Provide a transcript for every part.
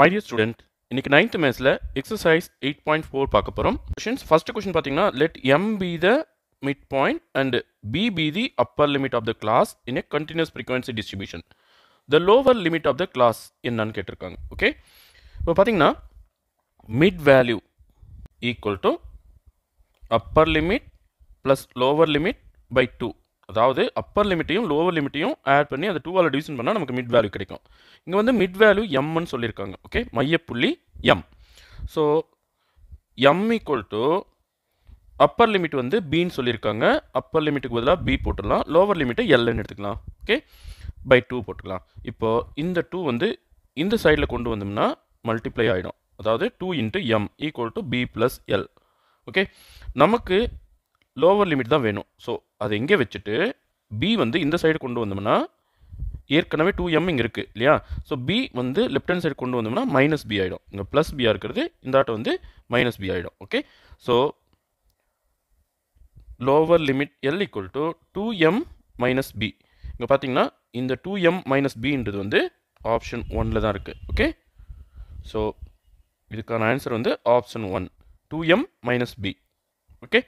My dear student, in the ninth mess, exercise 8.4 questions. First question let M be the midpoint and B be the upper limit of the class in a continuous frequency distribution. The lower limit of the class in none ketterkang. Okay. Now, mid value equal to upper limit plus lower limit by 2. அதாவது upper லிமிட்டையும் lower லிமிட்டையும் add பண்ணி அந்த டூவால் division பண்ணால் நமக்கு mid value கிடைக்கும் இங்கே வந்து மிட் வேல்யூ எம்னு சொல்லியிருக்காங்க ஓகே மையப்புள்ளி M so M equal to upper limit வந்து பின்னு சொல்லியிருக்காங்க அப்பர் லிமிட்டுக்கு பதிலாக பி போட்டுடலாம் லோவர் லிமிட்டை எல்னு எடுத்துக்கலாம் ஓகே பை டூ போட்டுக்கலாம் இப்போது இந்த டூ வந்து இந்த சைடில் கொண்டு வந்தோம்னா மல்டிப்ளை ஆகிடும் அதாவது two into M equal to P plus L okay நமக்கு லோவர் லிமிட் தான் வேணும் ஸோ அதை எங்கே வச்சுட்டு பி வந்து இந்த சைடு கொண்டு வந்தோம்னா ஏற்கனவே டூ எம் இங்கே இருக்குது இல்லையா ஸோ பி வந்து லெஃப்ட் ஹேண்ட் சைடு கொண்டு வந்தோம்னா மைனஸ் பி ஆகிடும் இங்கே ப்ளஸ் பியாக இருக்கிறது இந்த ஆட்டை வந்து மைனஸ் பி ஆகிடும் okay so lower limit L equal to two M minus P இங்கே பார்த்தீங்கன்னா இந்த டூ எம் மைனஸ் பின்றது வந்து ஆப்ஷன் ஒனில் தான் இருக்குது ஓகே ஸோ இதுக்கான ஆன்சர் வந்து option one two M minus P okay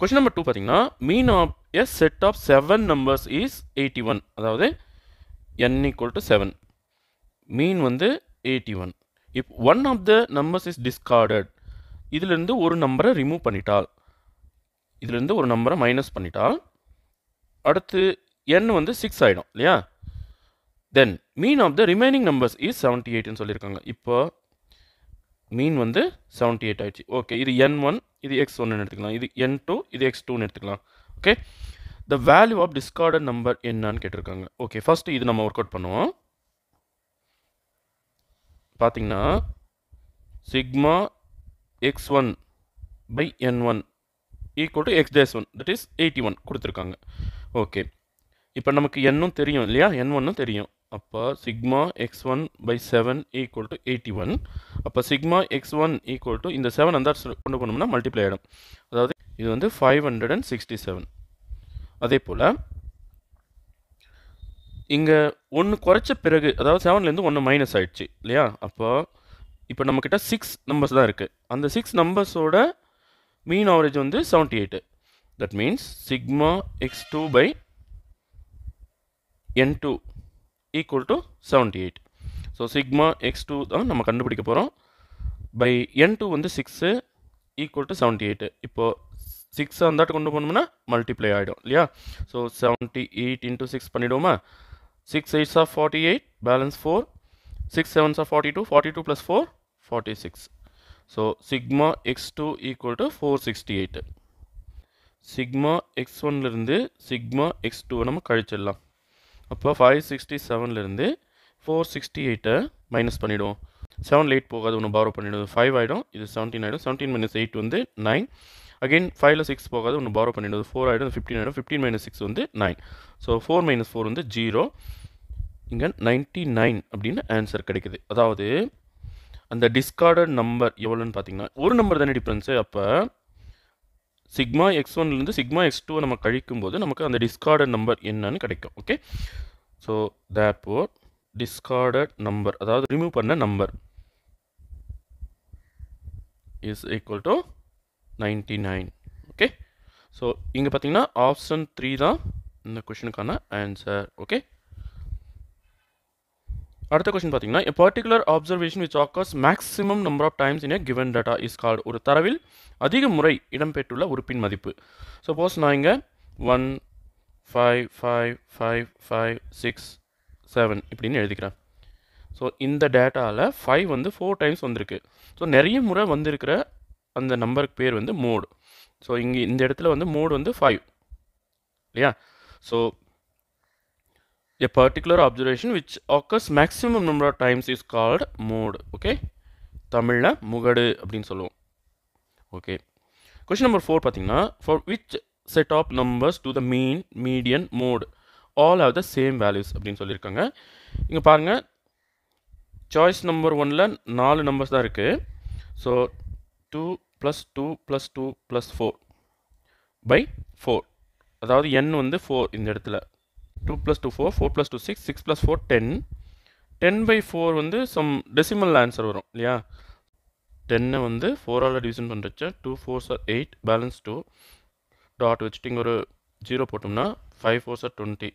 question number two பார்த்தீங்கன்னா mean of a set of seven numbers is eighty one அதாவது N equal to seven mean வந்து eighty one if one of the numbers is discarded இதிலிருந்து ஒரு நம்பரை remove பண்ணிட்டால் இதிலிருந்து ஒரு நம்பரை மைனஸ் பண்ணிட்டால் அடுத்து என் வந்து சிக்ஸ் ஆகிடும் இல்லையா then mean of the remaining numbers is seventy எயிட்னு சொல்லியிருக்காங்க இப்போ மீன் வந்து செவன்ட்டி எயிட் ஆயிடுச்சு ஓகே இது என் ஒன் இது எக்ஸ் ஒன்னு எடுத்துக்கலாம் இது என் டூ இது எக்ஸ் டூன்னு எடுத்துக்கலாம் okay the value of discarded number என்னன்னு கேட்டிருக்காங்க ஓகே ஃபஸ்ட்டு இது நம்ம ஒர்க் அவுட் பண்ணுவோம் பார்த்தீங்கன்னா sigma X one by N one equal to X days one that is eighty one கொடுத்துருக்காங்க ஓகே இப்போ நமக்கு என்னும் தெரியும் இல்லையா என் ஒன்னும் தெரியும் அப்போ sigma X one by seven equal to eighty one அப்போ sigma X one equal to இந்த செவன் அந்த கொண்டு போனோம்னா மல்டிப்ளை ஆகிடும் அதாவது இது வந்து five hundred and sixty seven அதே போல் இங்கே ஒன்று குறைச்ச பிறகு அதாவது செவன்லேருந்து ஒன்று மைனஸ் ஆகிடுச்சு இல்லையா அப்போ இப்போ நம்மக்கிட்ட சிக்ஸ் நம்பர்ஸ் தான் இருக்குது அந்த சிக்ஸ் நம்பர்ஸோட மீன் ஆவரேஜ் வந்து seventy eight that means sigma X two by N two equal to seventy eight so sigma X two தான் நம்ம கண்டுபிடிக்க போகிறோம் பை என் டூ வந்து six equal to seventy eight இப்போது சிக்ஸ் அந்தாட்டு கொண்டு போனோம்னா மல்டிப்ளை ஆகிடும் இல்லையா so seventy eight into six பண்ணிவிடுவோமா six eights of forty eight balance four six sevens of forty two forty two plus four forty six so sigma X two equal to four sixty eight sigma x ஒன்லேருந்து sigma x டூவை நம்ம கழிச்சிடலாம் அப்போ five sixty செவன்லேருந்து four sixty எயிட்டை minus பண்ணிவிடுவோம் seven eight போகாது ஒன்று பாரோ பண்ணிவிடுவோம் ஃபைவ் ஆகிடும் இது செவன்டீன் ஆகிடும் செவன்டீன் மைனஸ் எயிட் வந்து நைன் அகெயின் ஃபைவ்ல சிக்ஸ் போகாது ஒன்று பாரோ பண்ணிவிடுவது ஃபோர் ஆகிடும் ஃபிஃப்டின் ஆகிடும் ஃபிஃப்டின் மைனஸ் சிக்ஸ் வந்து nine so four minus four வந்து ஜீரோ இங்கே நைன்ட்டி நைன் அப்படின்னு ஆன்சர் கிடைக்குது அதாவது அந்த டிஸ்கார்டட் நம்பர் எவ்வளோன்னு பார்த்தீங்கன்னா ஒரு நம்பர் தானே டிஃப்ரென்ஸு அப்போ சிக்மா எக்ஸ் ஒன்லேருந்து சிக்மா எக்ஸ் டூவை நம்ம கழிக்கும்போது நமக்கு அந்த டிஸ்கார்டட் நம்பர் என்னன்னு கிடைக்கும் okay so therefore discarded number அதாவது ரிமூவ் பண்ண number is equal to ninety nine okay so இங்கே பார்த்தீங்கன்னா ஆப்ஷன் த்ரீ தான் இந்த கொஷனுக்கான ஆன்சர் ஓகே அடுத்த கொஸ்டின் பார்த்தீங்கன்னா particular observation which occurs maximum number of times in a given data is called ஒரு தரவில் அதிக முறை இடம்பெற்றுள்ள உறுப்பின் மதிப்பு சப்போஸ் நான் இங்கே one five five five five six seven இப்படின்னு எழுதிக்கிறேன் ஸோ இந்த டேட்டாவில் ஃபைவ் வந்து ஃபோர் டைம்ஸ் வந்திருக்கு ஸோ நிறைய முறை வந்திருக்கிற அந்த நம்பருக்கு பேர் வந்து மோடு ஸோ இங்கே இந்த இடத்துல வந்து மோடு வந்து ஃபைவ் இல்லையா so a particular observation which occurs maximum number of times is called mode okay தமிழில் முகடு அப்படின்னு சொல்லுவோம் ஓகே கொஷின் நம்பர் ஃபோர் பார்த்தீங்கன்னா for which set of numbers do the mean median mode all of the same values அப்படின்னு சொல்லியிருக்காங்க இங்கே பாருங்கள் choice number ஒனில் நாலு நம்பர்ஸ் தான் இருக்குது so two plus two plus two plus four by four அதாவது என் வந்து ஃபோர் இந்த இடத்துல two plus two four four plus two six six plus four ten ten by four வந்து சம் டெசிமல் ஆன்சர் வரும் இல்லையா டென்னை வந்து ஃபோரால் டிவிஷன் பண்ணுறச்சா டூ ஃபோர் சார் எயிட் பேலன்ஸ் டூ டாட் வச்சுட்டு இங்கே ஒரு ஜீரோ போட்டோம்னா ஃபைவ் ஃபோர் சார் twenty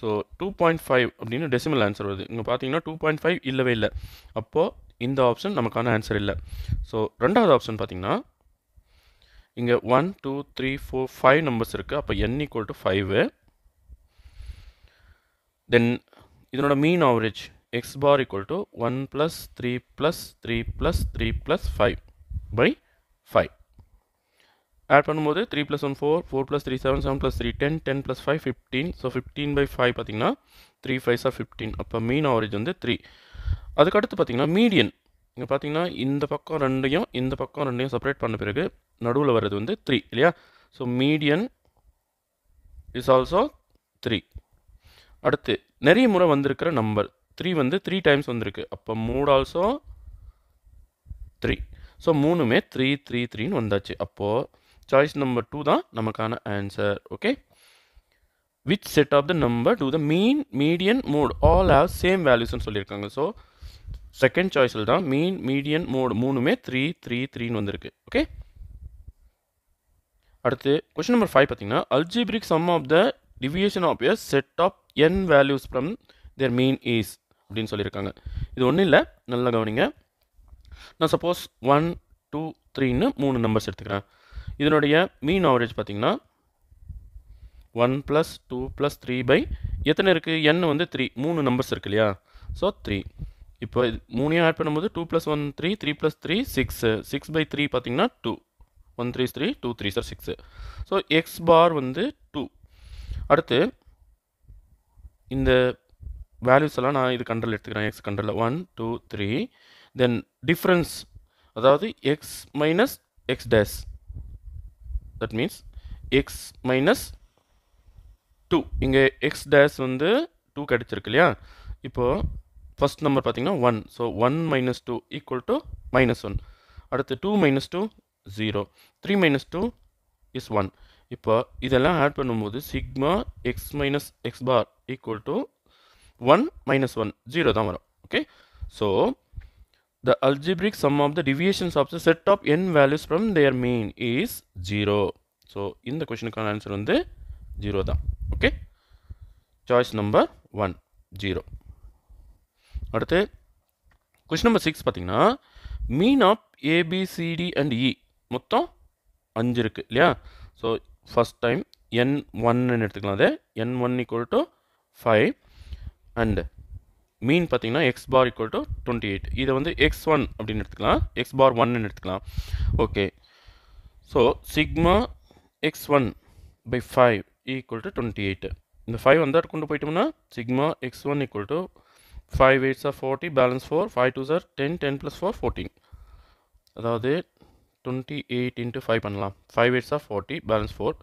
so two point five அப்படின்னு டெசிமல் ஆன்சர் வருது இங்கே பார்த்தீங்கன்னா டூ பாயிண்ட் ஃபைவ் இல்லவே இல்லை அப்போது இந்த ஆப்ஷன் நமக்கான ஆன்சர் இல்லை ஸோ ரெண்டாவது ஆப்ஷன் பார்த்தீங்கன்னா இங்கே one two three four five numbers இருக்குது அப்போ n equal to five then இதனோட mean average x bar equal to one plus three plus three plus three plus five by five add பண்ணும்போது three plus one four four plus three seven seven plus three ten ten plus five fifteen so fifteen by five பார்த்தீங்கன்னா three five சார் fifteen அப்போ mean average வந்து three அதுக்கடுத்து பார்த்தீங்கன்னா median இங்கே பார்த்தீங்கன்னா இந்த பக்கம் ரெண்டையும் இந்த பக்கம் ரெண்டையும் செப்பரேட் பண்ண பிறகு நடுவில் வர்றது வந்து த்ரீ இல்லையா so median is also three அடுத்து நிறைய முறை வந்திருக்கிற நம்பர் த்ரீ வந்து த்ரீ டைம்ஸ் வந்திருக்கு அப்போ மூட் ஆல்சோ த்ரீ ஸோ மூணுமே த்ரீ த்ரீ த்ரீன்னு வந்தாச்சு அப்போது சாய்ஸ் நம்பர் டூ தான் நமக்கான answer okay which set of the number do the mean median mode all have same வேல்யூஸ்னு சொல்லியிருக்காங்க ஸோ செகண்ட் சாய்ஸில் தான் மீன் மீடியன் மூட் மூணுமே த்ரீ த்ரீ த்ரீன்னு வந்திருக்கு ஓகே அடுத்து கொஷின் நம்பர் ஃபைவ் பார்த்தீங்கன்னா algebraic sum of the deviation of a set of n values from their mean is அப்படின்னு சொல்லியிருக்காங்க இது ஒன்றும் இல்லை நல்ல கவனிங்க நான் சப்போஸ் ஒன் டூ த்ரீன்னு மூணு நம்பர்ஸ் எடுத்துக்கிறேன் இதனுடைய மீன் ஆவரேஜ் பார்த்தீங்கன்னா one plus two plus three by எத்தனை இருக்குது என் வந்து த்ரீ மூணு நம்பர்ஸ் இருக்கு இல்லையா ஸோ த்ரீ இப்போ இது மூணையும் ஆட் பண்ணும்போது two plus one three three plus three six six by three பார்த்தீங்கன்னா two one three three two three சார் சிக்ஸு ஸோ எக்ஸ் பார் வந்து டூ அடுத்து இந்த வேல்யூஸ் எல்லாம் நான் இது கண்ட்ரோல் எடுத்துக்கிறேன் எக்ஸ் கண்ட்ரலில் one two three then difference அதாவது x minus x dash that means x minus two இங்கே எக்ஸ் டேஸ் வந்து டூ கிடச்சிருக்கு இல்லையா இப்போது ஃபஸ்ட் நம்பர் பார்த்திங்கன்னா one so one minus two equal to minus one அடுத்து two minus two zero three minus two is one இப்போ இதெல்லாம் add பண்ணும்போது sigma x minus x bar equal to one minus one zero தான் வரும் okay so the algebraic sum of the deviations of the set of n values from their mean is zero so இந்த கொஷனுக்கான answer வந்து zero தான் okay choice number one zero அடுத்து question number six பார்த்தீங்கன்னா mean of ABCD and E மொத்தம் அஞ்சு இருக்குது இல்லையா ஸோ ஃபஸ்ட் டைம் என் ஒன்னு எடுத்துக்கலாம் அது n one equal to five and mean பார்த்தீங்கன்னா x bar equal to twenty eight இதை வந்து எக்ஸ் ஒன் அப்படின்னு எடுத்துக்கலாம் எக்ஸ் பார் ஒன்னு எடுத்துக்கலாம் okay so sigma X one by five equal to twenty eight இந்த ஃபைவ் வந்தால் கொண்டு போயிட்டோம்னா sigma X one equal to five eights are forty balance four five two சார் ten ten plus four fourteen அதாவது twenty eight into five பண்ணலாம் five eights are forty balance four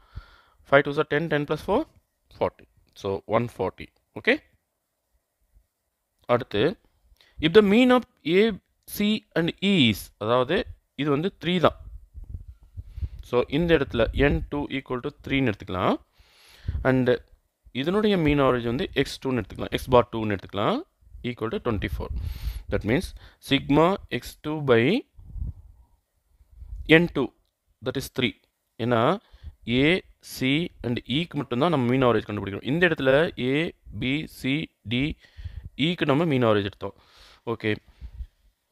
five two சார் ten ten plus four forty so one forty okay அடுத்து if the mean of A C and is அதாவது இது வந்து three தான் so இந்த இடத்துல என் two equal to த்ரீன்னு எடுத்துக்கலாம் அண்டு இதனுடைய mean ஆவரேஜ் வந்து எக்ஸ் டூன்னு எடுத்துக்கலாம் எக்ஸ் பார் டூன்னு எடுத்துக்கலாம் equal to twenty four that means sigma X two by N two that is three ஏன்னா ஏ சி அண்ட் இக்கு e மட்டும்தான் நம்ம மீன் ஆவரேஜ் கண்டுபிடிக்கணும் இந்த இடத்துல ஏ பி சி டி இக்கு e நம்ம மீன் ஆவரேஜ் எடுத்தோம் ஓகே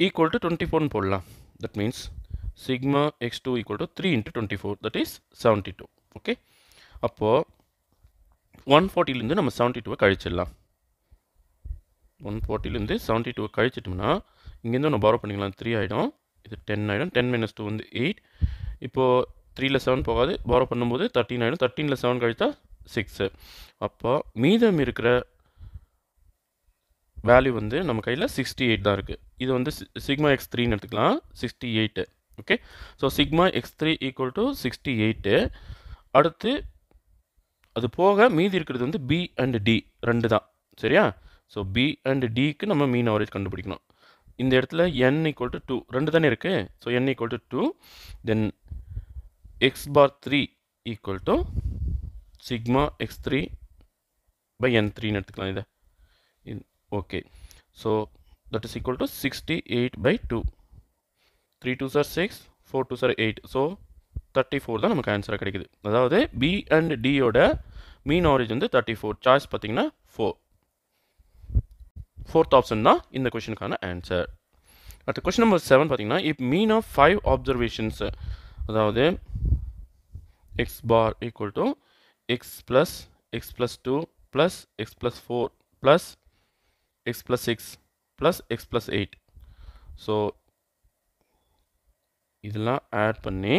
ஈக்குவல் டு டுவெண்ட்டி ஃபோர்னு போடலாம் that means sigma X two equal to three into twenty four that is seventy two okay அப்போது ஒன் ஃபார்ட்டிலேருந்து நம்ம செவன்ட்டி டூவை கழிச்சிடலாம் ஒன் ஃபார்ட்டிலேருந்து செவன்ட்டி டூவை கழிச்சிட்டோம்னா இங்கேருந்து ஒன்று பாரோ பண்ணிக்கலாம் த்ரீ ஆகிடும் இது டென் ஆகிடும் டென் மைனஸ் டூ வந்து எயிட் இப்போது த்ரீயில் செவன் போகாது பாரோ பண்ணும்போது தேர்ட்டின் ஆகிடும் தேர்ட்டீனில் செவன் கழித்தா சிக்ஸு அப்போ மீதம் இருக்கிற வேல்யூ வந்து நம்ம கையில் சிக்ஸ்டி எயிட் தான் இருக்குது இது வந்து சிக்மா எக்ஸ் த்ரீன்னு எடுத்துக்கலாம் sixty eight okay so sigma x three equal to sixty eight அடுத்து அது போக மீதி இருக்கிறது வந்து பி அண்ட் டி ரெண்டு தான் சரியா ஸோ பி அண்ட் டிக்கு நம்ம மீன் அவரேஜ் கண்டுபிடிக்கணும் இந்த இடத்துல என் ஈக்குவல் டு டூ ரெண்டு தானே இருக்குது so n equal to two then x bar 3 equal to sigma x3 by n3 எடுத்துக்கலாம் இதை okay so that is equal to sixty eight by two three two சார் சிக்ஸ் ஃபோர் டூ சார் eight so thirty four தான் நமக்கு ஆன்சராக கிடைக்குது அதாவது B and டியோட mean average வந்து thirty four choice பார்த்தீங்கன்னா ஃபோர் ஃபோர்த் ஆப்ஷன் தான் இந்த கொஷனுக்கான ஆன்சர் அடுத்த கொஷின் நம்பர் செவன் பார்த்தீங்கன்னா if mean of five observations அதாவது x bar equal to x plus x plus 2 plus x plus 4 plus x plus 6 plus x plus 8 so இதெல்லாம் add பண்ணி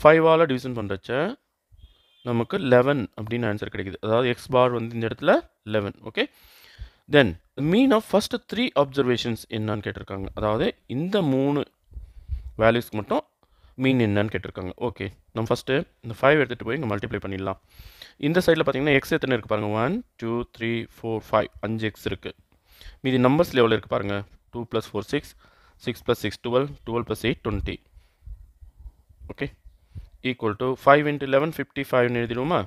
ஃபைவால் division பண்ணுறச்ச நமக்கு லெவன் அப்படின்னு ஆன்சர் கிடைக்குது அதாவது எக்ஸ் பார் வந்து இந்த இடத்துல eleven okay then mean of first three observations என்னான்னு கேட்டிருக்காங்க அதாவது இந்த மூணு வேல்யூஸ்க்கு மட்டும் மீன் என்னன்னு கேட்டிருக்காங்க ஓகே நம்ம ஃபஸ்ட்டு இந்த ஃபைவ் எடுத்துகிட்டு போய் இங்கே மல்டிப்ளை பண்ணிடலாம் இந்த சைடில் பார்த்தீங்கன்னா எக்ஸ் எத்தனை இருக்குது பாருங்கள் one two three four five அஞ்சு எக்ஸ் இருக்குது மீதி நம்பர்ஸில் எவ்வளோ இருக்குது பாருங்கள் two plus four six six plus six twelve twelve plus eight twenty okay equal to five into eleven fifty ஃபைவ்னு எழுதிடுவோமா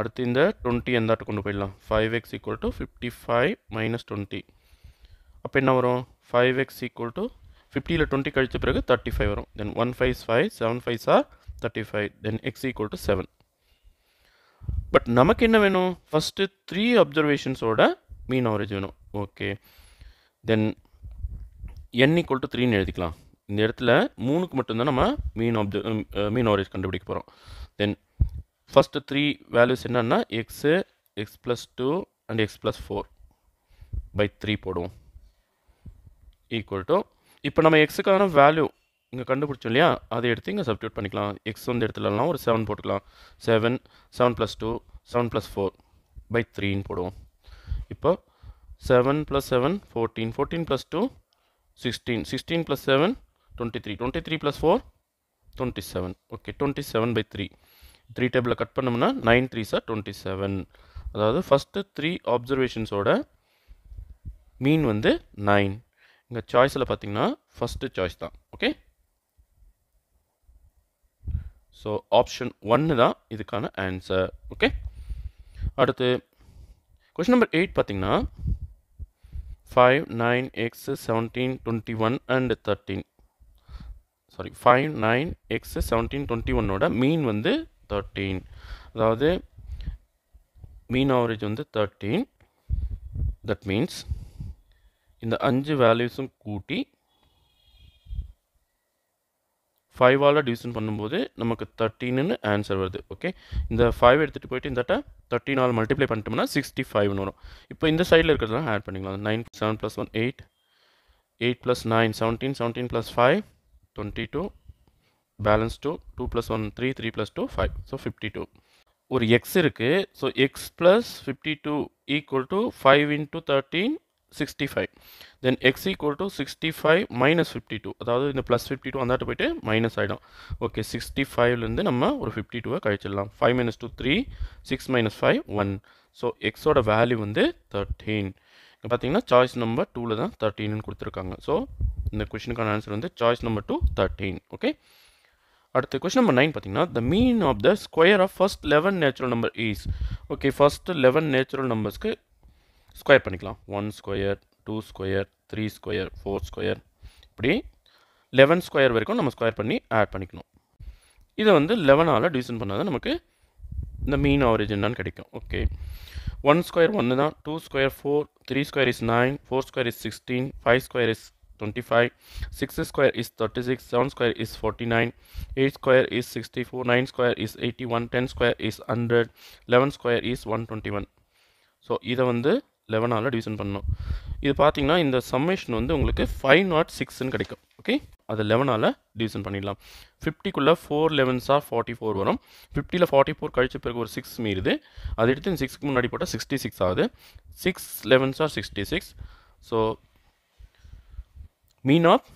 அடுத்து இந்த டுவெண்ட்டி எந்தாட்டு கொண்டு போயிடலாம் five x equal to fifty five minus twenty அப்போ என்ன வரும் ஃபைவ் எக்ஸ் ஈக்குவல் டு ஃபிஃப்டியில் டுவெண்ட்டி கழிச்ச பிறகு தேர்ட்டி ஃபைவ் வரும் then one five five seven five சார் thirty five then x equal to seven but நமக்கு என்ன வேணும் ஃபஸ்ட்டு த்ரீ அப்சர்வேஷன்ஸோட மீன் ஆவரேஜ் வேணும் okay then n equal to த்ரீன்னு எழுதிக்கலாம் இந்த இடத்துல மூணுக்கு மட்டும்தான் நம்ம மீன் ஆப்ஜ மீன் ஆவரேஜ் கண்டுபிடிக்க போகிறோம் தென் ஃபஸ்ட்டு த்ரீ வேல்யூஸ் என்னென்னா x x plus two and x plus four by three போடுவோம் ஈக்குவல் டு இப்போ நம்ம எக்ஸுக்கான வேல்யூ இங்கே கண்டுபிடிச்சோம் இல்லையா அதை எடுத்து இங்கே சப்ஜூட் பண்ணிக்கலாம் எக்ஸ் வந்து எடுத்துலலாம் ஒரு செவன் போட்டுக்கலாம் seven seven plus two seven plus four by த்ரீன்னு போடுவோம் இப்போ seven plus seven fourteen fourteen plus two sixteen sixteen plus seven twenty three twenty three plus four twenty seven okay twenty seven by three three டேபிளில் cut பண்ணோம்னா nine three சார் twenty seven அதாவது first three ஆப்சர்வேஷன்ஸோட mean வந்து nine இங்க சாய்ஸில் பார்த்தீங்கன்னா first choice தான் ஓகே ஸோ ஆப்ஷன் ஒன்று தான் இதுக்கான answer ஓகே அடுத்து கொஷின் நம்பர் எயிட் பார்த்தீங்கன்னா five nine x seventeen 21 one 13 thirteen sorry five nine x seventeen twenty ஒன்னோட மீன் வந்து தேர்ட்டீன் அதாவது மீன் ஆவரேஜ் வந்து தேர்ட்டீன் தட் மீன்ஸ் இந்த அஞ்சு வேல்யூஸும் கூட்டி ஃபைவால் டிவிஷன் பண்ணும்போது நமக்கு தேர்ட்டின்னு ஆன்சர் வருது ஓகே இந்த ஃபைவ் எடுத்துகிட்டு போயிட்டு இந்த தேர்ட்டின் ஆல் மல்டிப்ளை பண்ணிட்டோம்னா சிக்ஸ்டி ஃபைவ்னு வரும் இப்போ இந்த சைடில் இருக்கிறதெல்லாம் ஆட் பண்ணிக்கலாம் nine seven plus one eight eight plus nine seventeen seventeen plus five twenty two balance two two plus one three three plus two five so fifty two ஒரு எக்ஸ் இருக்குது so x plus fifty two equal to five into thirteen sixty five then equal to 65 sixty five minus two அதாவது இந்த plus 52 two அந்தாட்ட போயிட்டு minus ஆகிடும் okay sixty ஃபைவ்லேருந்து நம்ம ஒரு fifty டூவை கழிச்சிடலாம் five minus two three six minus five one so எக்ஸோட வேல்யூ வந்து தேர்ட்டீன் இப்போ பார்த்தீங்கன்னா சாய்ஸ் நம்பர் டூவில் தான் தேர்ட்டீன்னு கொடுத்துருக்காங்க ஸோ இந்த கொஷினுக்கான ஆன்சர் வந்து choice number two thirteen okay அடுத்த question number நைன் பார்த்தீங்கன்னா the mean of the square of first eleven natural number is okay first eleven natural நம்பர்ஸ்க்கு ஸ்கொயர் பண்ணிக்கலாம் one square two square three square four square இப்படி eleven square வரைக்கும் நம்ம square பண்ணி add பண்ணிக்கணும் இதை வந்து லெவனால் டிவிஷன் பண்ணால் தான் நமக்கு இந்த மீன் ஆவரேஜ் என்னன்னு கிடைக்கும் ஓகே ஒன் ஸ்கொயர் ஒன்று தான் two square four three square is nine four square is sixteen five square is twenty five six square is thirty six seven square is forty nine eight square is sixty four nine square is eighty one ten square is hundred eleven square is one twenty one so இதை வந்து லெவனால் division பண்ணணும் இது பார்த்தீங்கன்னா இந்த summation வந்து உங்களுக்கு five not சிக்ஸ்னு கிடைக்கும் ஓகே அது லெவனால் டிவிஷன் பண்ணிடலாம் ஃபிஃப்டிக்குள்ளே ஃபோர் லெவன்ஸாக ஃபார்ட்டி ஃபோர் வரும் ஃபிஃப்டியில் ஃபார்ட்டி ஃபோர் கழிச்ச பிறகு ஒரு சிக்ஸ் மீறுது அது எடுத்து இந்த சிக்ஸ்க்கு முன்னாடி போட்டால் சிக்ஸ்டி சிக்ஸ் ஆகுது சிக்ஸ் லெவன்ஸாக sixty six so mean of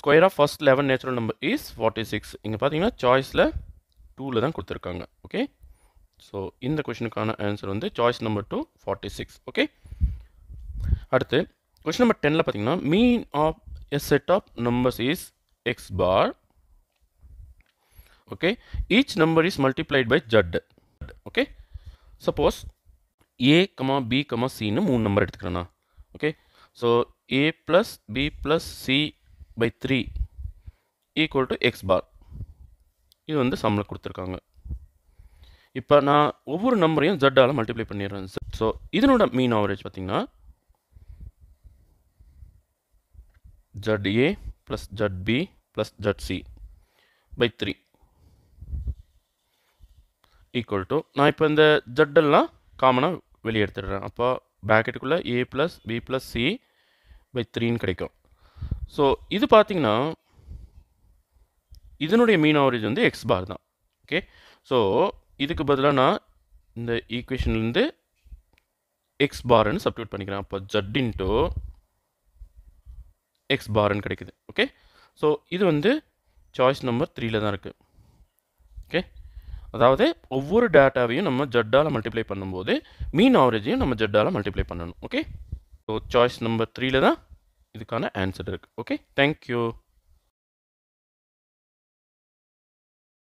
square of first eleven natural number is forty six இங்கே பார்த்தீங்கன்னா சாய்ஸில் டூவில் தான் கொடுத்துருக்காங்க ஓகே ஸோ இந்த கொஷினுக்கான ஆன்சர் வந்து choice number two forty six okay அடுத்து கொஷின் நம்பர் டெனில் பார்த்தீங்கன்னா mean of a set of numbers is x bar okay each number is multiplied by z okay suppose a comma b comma சின்னு மூணு number எடுத்துக்கிறேண்ணா okay so a plus b plus c by three equal to x bar இது வந்து சம்பளம் கொடுத்துருக்காங்க இப்போ நான் ஒவ்வொரு நம்பரையும் ஜட்டால் மல்டிப்ளை பண்ணிடுறேன் சார் ஸோ இதனோட மீன் ஆவரேஜ் பார்த்திங்கன்னா z a plus z b plus z c by three equal to நான் இப்போ இந்த ஜட்டெல்லாம் காமனாக வெளியே எடுத்துடுறேன் அப்போ பேக்கெட்டுக்குள்ளே a plus b plus c by த்ரீன்னு கிடைக்கும் ஸோ இது பார்த்திங்கன்னா இதனுடைய மீன் ஆவரேஜ் வந்து எக்ஸ் பார் தான் ஓகே ஸோ இதுக்கு பதிலாக நான் இந்த ஈக்குவேஷன்லேருந்து எக்ஸ் பார்னு சப்டியூட் பண்ணிக்கிறேன் அப்போ ஜட் இன்டோ எக்ஸ் பார்னு கிடைக்குது ஓகே ஸோ இது வந்து சாய்ஸ் நம்பர் த்ரீல தான் இருக்குது ஓகே அதாவது ஒவ்வொரு டேட்டாவையும் நம்ம ஜட்டால் மல்டிப்ளை பண்ணும்போது மீன் ஆவரேஜையும் நம்ம ஜட்டால் மல்டிப்ளை பண்ணணும் ஓகே ஸோ சாய்ஸ் நம்பர் த்ரீல தான் இதுக்கான ஆன்சர் இருக்குது ஓகே தேங்க்யூ